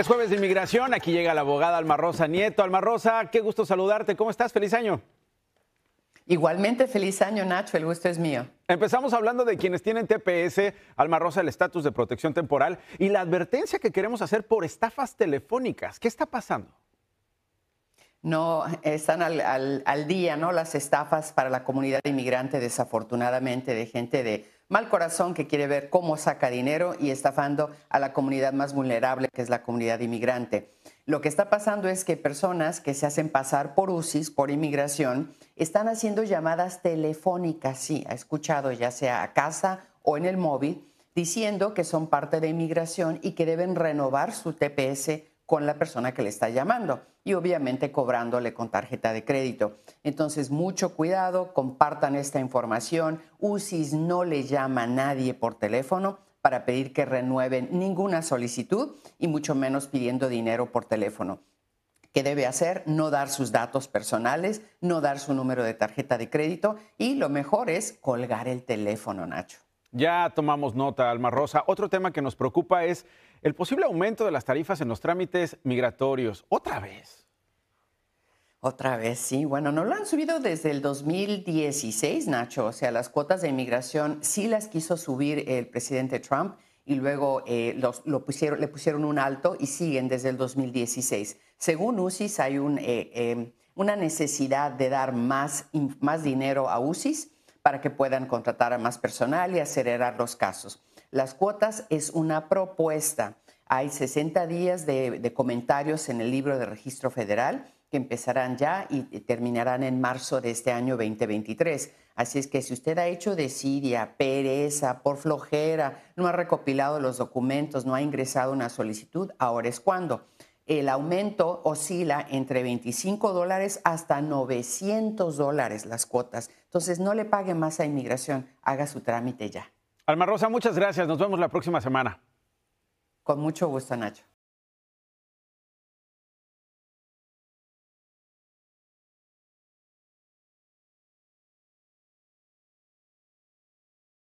Es jueves de inmigración, aquí llega la abogada Alma Rosa Nieto. Alma Rosa, qué gusto saludarte, ¿cómo estás? Feliz año. Igualmente, feliz año Nacho, el gusto es mío. Empezamos hablando de quienes tienen TPS, Alma Rosa, el estatus de protección temporal y la advertencia que queremos hacer por estafas telefónicas. ¿Qué está pasando? no están al, día, ¿no? Las estafas para la comunidad inmigrante, desafortunadamente, de gente de mal corazón que quiere ver cómo saca dinero y estafando a la comunidad más vulnerable, que es la comunidad inmigrante. Lo que está pasando es que personas que se hacen pasar por UCIs, por inmigración, están haciendo llamadas telefónicas, sí, ha escuchado, ya sea a casa o en el móvil, diciendo que son parte de inmigración y que deben renovar su TPS con la persona que le está llamando y obviamente cobrándole con tarjeta de crédito. Entonces, mucho cuidado, compartan esta información. UCIS no le llama a nadie por teléfono para pedir que renueven ninguna solicitud y mucho menos pidiendo dinero por teléfono. ¿Qué debe hacer? No dar sus datos personales, no dar su número de tarjeta de crédito y lo mejor es colgar el teléfono, Nacho. Ya tomamos nota, Alma Rosa. Otro tema que nos preocupa es el posible aumento de las tarifas en los trámites migratorios. ¿Otra vez? Otra vez, sí. Bueno, no lo han subido desde el 2016, Nacho. O sea, las cuotas de inmigración sí las quiso subir el presidente Trump y luego eh, lo pusieron, le pusieron un alto y siguen desde el 2016. Según UCIS, hay eh, eh, una necesidad de dar más, más dinero a UCIS para que puedan contratar a más personal y acelerar los casos. Las cuotas es una propuesta. Hay 60 días de, comentarios en el libro de registro federal que empezarán ya y terminarán en marzo de este año 2023. Así es que si usted ha hecho de Siria pereza, por flojera, no ha recopilado los documentos, no ha ingresado una solicitud, ahora es cuando. El aumento oscila entre 25 dólares hasta 900 dólares las cuotas. Entonces no le pague más a inmigración, haga su trámite ya. Alma Rosa, muchas gracias. Nos vemos la próxima semana. Con mucho gusto, Nacho.